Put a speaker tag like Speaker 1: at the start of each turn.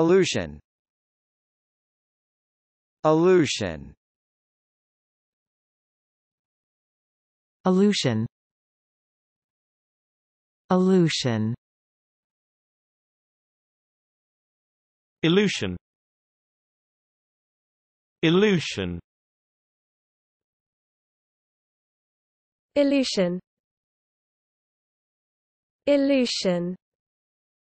Speaker 1: Allusion Allusion Allusion Allusion Illusion Illusion Illusion Illusion